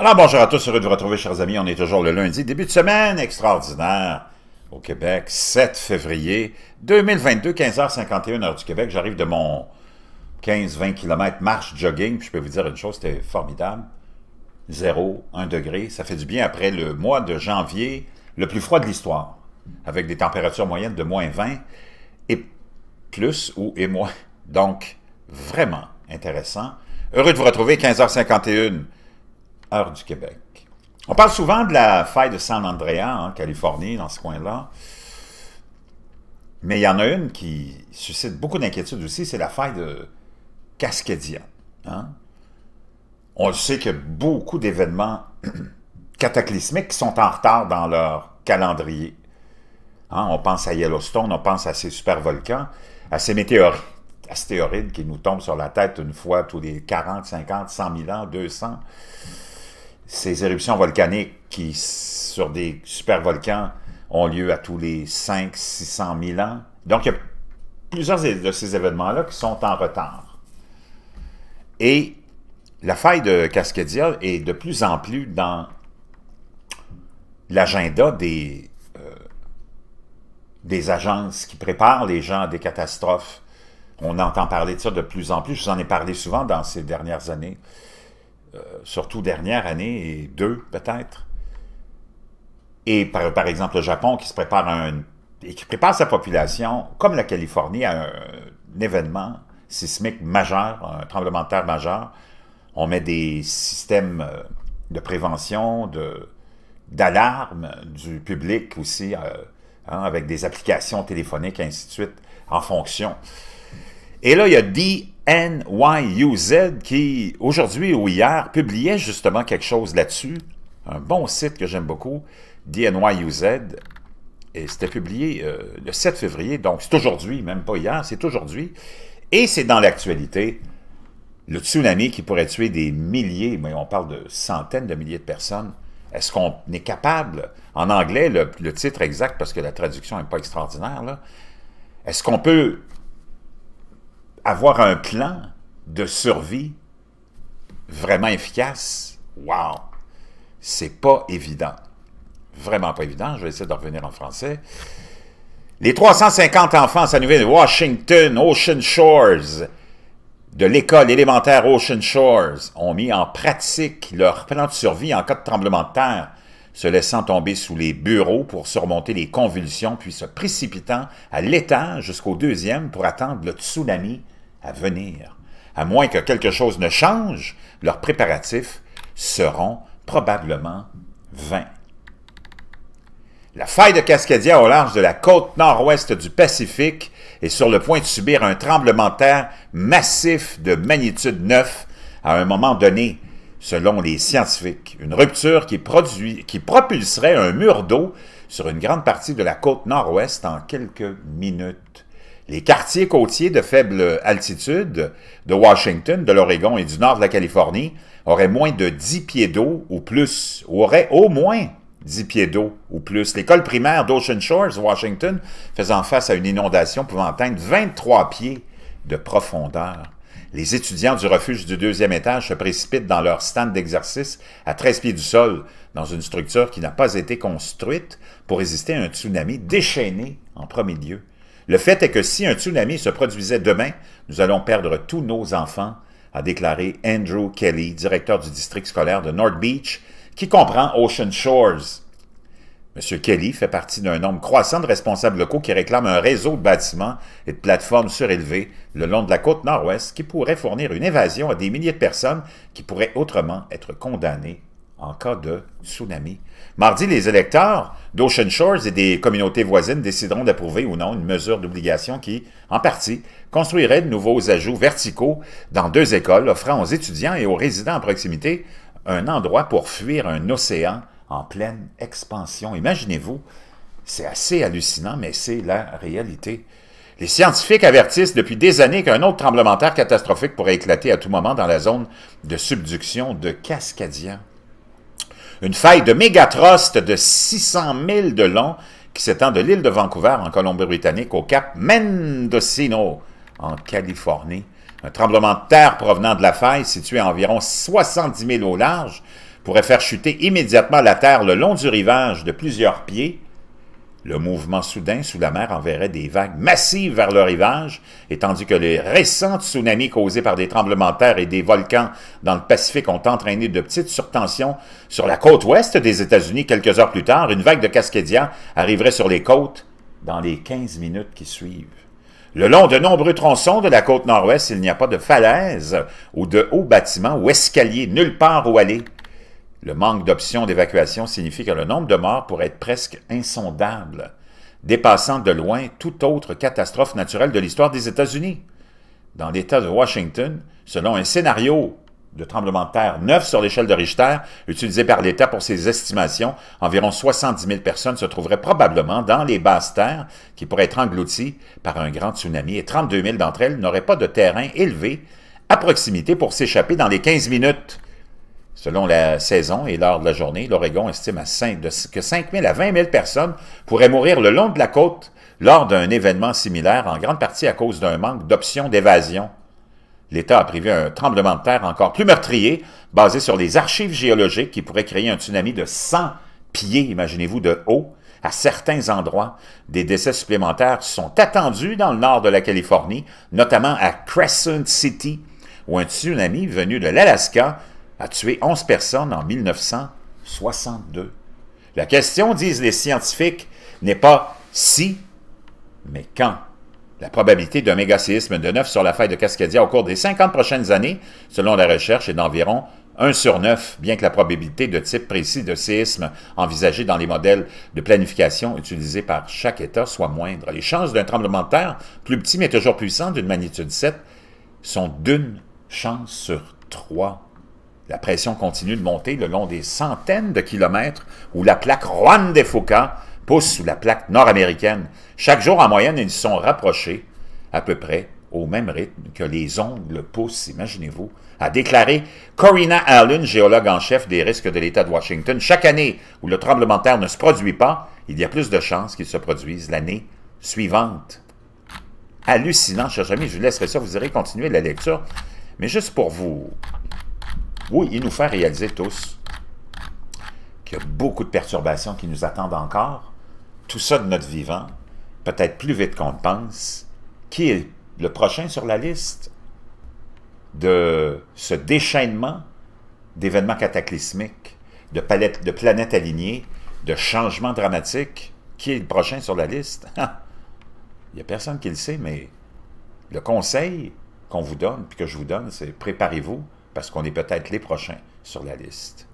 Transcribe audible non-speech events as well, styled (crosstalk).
Alors bonjour à tous, heureux de vous retrouver chers amis, on est toujours le lundi, début de semaine extraordinaire au Québec, 7 février 2022, 15h51 heure du Québec, j'arrive de mon 15-20 km marche jogging, puis je peux vous dire une chose, c'était formidable, 0, 1 degré, ça fait du bien après le mois de janvier le plus froid de l'histoire, avec des températures moyennes de moins 20 et plus ou et moins, donc vraiment intéressant. Heureux de vous retrouver, 15h51 heure du Québec. On parle souvent de la faille de San Andrea, hein, en Californie, dans ce coin-là. Mais il y en a une qui suscite beaucoup d'inquiétude aussi, c'est la faille de Cascadia. Hein. On sait que beaucoup d'événements (clears throat) cataclysmiques sont en retard dans leur calendrier. Hein. On pense à Yellowstone, on pense à ces supervolcans, à ces météorites, astéroïdes qui nous tombent sur la tête une fois tous les 40, 50, 100 000 ans, 200 ces éruptions volcaniques qui, sur des supervolcans, ont lieu à tous les 5 600 000 ans. Donc, il y a plusieurs de ces événements-là qui sont en retard. Et la faille de Cascadia est de plus en plus dans l'agenda des, euh, des agences qui préparent les gens à des catastrophes. On entend parler de ça de plus en plus. Je vous en ai parlé souvent dans ces dernières années. Euh, surtout dernière année et deux peut-être. Et par, par, exemple le Japon qui se prépare à un, et qui prépare sa population, comme la Californie, à un, événement sismique majeur, un tremblement de terre majeur. On met des systèmes euh, de prévention, de, d'alarme du public aussi, euh, hein, avec des applications téléphoniques, ainsi de suite, en fonction. Et là, il y a 10... NYUZ qui, aujourd'hui ou hier, publiait justement quelque chose là-dessus. Un bon site que j'aime beaucoup, DNYUZ. Et c'était publié euh, le 7 février, donc c'est aujourd'hui, même pas hier, c'est aujourd'hui. Et c'est dans l'actualité, le tsunami qui pourrait tuer des milliers, mais on parle de centaines de milliers de personnes. Est-ce qu'on est capable, en anglais, le, titre exact, parce que la traduction n'est pas extraordinaire, là, est-ce qu'on peut avoir un plan de survie vraiment efficace, wow, c'est pas évident. Vraiment pas évident. Je vais essayer de revenir en français. Les 350 enfants à de Washington, Ocean Shores, de l'école élémentaire Ocean Shores, ont mis en pratique leur plan de survie en cas de tremblement de terre, se laissant tomber sous les bureaux pour surmonter les convulsions, puis se précipitant à l'étage jusqu'au deuxième pour attendre le tsunami à venir. À moins que quelque chose ne change, leurs préparatifs seront probablement vains. La faille de Cascadia au large de la côte nord-ouest du Pacifique est sur le point de subir un tremblement de terre massif de magnitude 9 à un moment donné, selon les scientifiques. Une rupture qui, qui propulserait un mur d'eau sur une grande partie de la côte nord-ouest en quelques minutes. Les quartiers côtiers de faible altitude de Washington, de l'Oregon et du nord de la Californie auraient moins de 10 pieds d'eau ou plus, ou auraient au moins 10 pieds d'eau ou plus. L'école primaire d'Ocean Shores, Washington, faisant face à une inondation pouvant atteindre 23 pieds de profondeur. Les étudiants du refuge du deuxième étage se précipitent dans leur stand d'exercice à 13 pieds du sol, dans une structure qui n'a pas été construite pour résister à un tsunami déchaîné en premier lieu. Le fait est que si un tsunami se produisait demain, nous allons perdre tous nos enfants, a déclaré Andrew Kelly, directeur du district scolaire de North Beach, qui comprend Ocean Shores. M. Kelly fait partie d'un nombre croissant de responsables locaux qui réclament un réseau de bâtiments et de plateformes surélevées le long de la côte nord-ouest qui pourrait fournir une évasion à des milliers de personnes qui pourraient autrement être condamnées en cas de tsunami. Mardi, les électeurs d'Ocean Shores et des communautés voisines décideront d'approuver ou non une mesure d'obligation qui, en partie, construirait de nouveaux ajouts verticaux dans deux écoles, offrant aux étudiants et aux résidents à proximité un endroit pour fuir un océan en pleine expansion. Imaginez-vous, c'est assez hallucinant, mais c'est la réalité. Les scientifiques avertissent depuis des années qu'un autre tremblement de terre catastrophique pourrait éclater à tout moment dans la zone de subduction de Cascadia une faille de mégatrost de 600 000 de long qui s'étend de l'île de Vancouver en Colombie-Britannique au cap Mendocino en Californie. Un tremblement de terre provenant de la faille située à environ 70 000 au large pourrait faire chuter immédiatement la terre le long du rivage de plusieurs pieds le mouvement soudain sous la mer enverrait des vagues massives vers le rivage, et tandis que les récentes tsunamis causés par des tremblements de terre et des volcans dans le Pacifique ont entraîné de petites surtensions sur la côte ouest des États-Unis quelques heures plus tard, une vague de Cascadia arriverait sur les côtes dans les 15 minutes qui suivent. Le long de nombreux tronçons de la côte nord-ouest, il n'y a pas de falaises ou de hauts bâtiments ou escaliers nulle part où aller. Le manque d'options d'évacuation signifie que le nombre de morts pourrait être presque insondable, dépassant de loin toute autre catastrophe naturelle de l'histoire des États-Unis. Dans l'État de Washington, selon un scénario de tremblement de terre neuf sur l'échelle de Richter, utilisé par l'État pour ses estimations, environ 70 000 personnes se trouveraient probablement dans les basses terres qui pourraient être englouties par un grand tsunami et 32 000 d'entre elles n'auraient pas de terrain élevé à proximité pour s'échapper dans les 15 minutes. Selon la saison et l'heure de la journée, l'Oregon estime que 5 000 à 20 000 personnes pourraient mourir le long de la côte lors d'un événement similaire, en grande partie à cause d'un manque d'options d'évasion. L'État a prévu un tremblement de terre encore plus meurtrier, basé sur les archives géologiques qui pourrait créer un tsunami de 100 pieds, imaginez-vous, de haut, à certains endroits. Des décès supplémentaires sont attendus dans le nord de la Californie, notamment à Crescent City, où un tsunami venu de l'Alaska a tué 11 personnes en 1962. La question, disent les scientifiques, n'est pas si, mais quand. La probabilité d'un méga-séisme de 9 sur la faille de Cascadia au cours des 50 prochaines années, selon la recherche, est d'environ 1 sur 9, bien que la probabilité de type précis de séisme envisagé dans les modèles de planification utilisés par chaque État soit moindre. Les chances d'un tremblement de terre, plus petit mais toujours puissant, d'une magnitude 7, sont d'une chance sur trois. La pression continue de monter le long des centaines de kilomètres où la plaque Juan de Fuca pousse sous la plaque nord-américaine. Chaque jour, en moyenne, ils sont rapprochés à peu près au même rythme que les ongles poussent, imaginez-vous, a déclaré Corina Allen, géologue en chef des risques de l'État de Washington. Chaque année où le tremblement de terre ne se produit pas, il y a plus de chances qu'il se produise l'année suivante. Hallucinant, chers amis, je vous laisserai ça, vous irez continuer la lecture. Mais juste pour vous oui, il nous fait réaliser tous qu'il y a beaucoup de perturbations qui nous attendent encore. Tout ça de notre vivant, peut-être plus vite qu'on pense. Qui est le prochain sur la liste de ce déchaînement d'événements cataclysmiques, de, palettes, de planètes alignées, de changements dramatiques? Qui est le prochain sur la liste? (laughs) Ah! il n'y a personne qui le sait, mais le conseil qu'on vous donne, puis que je vous donne, c'est préparez-vous parce qu'on est peut-être les prochains sur la liste.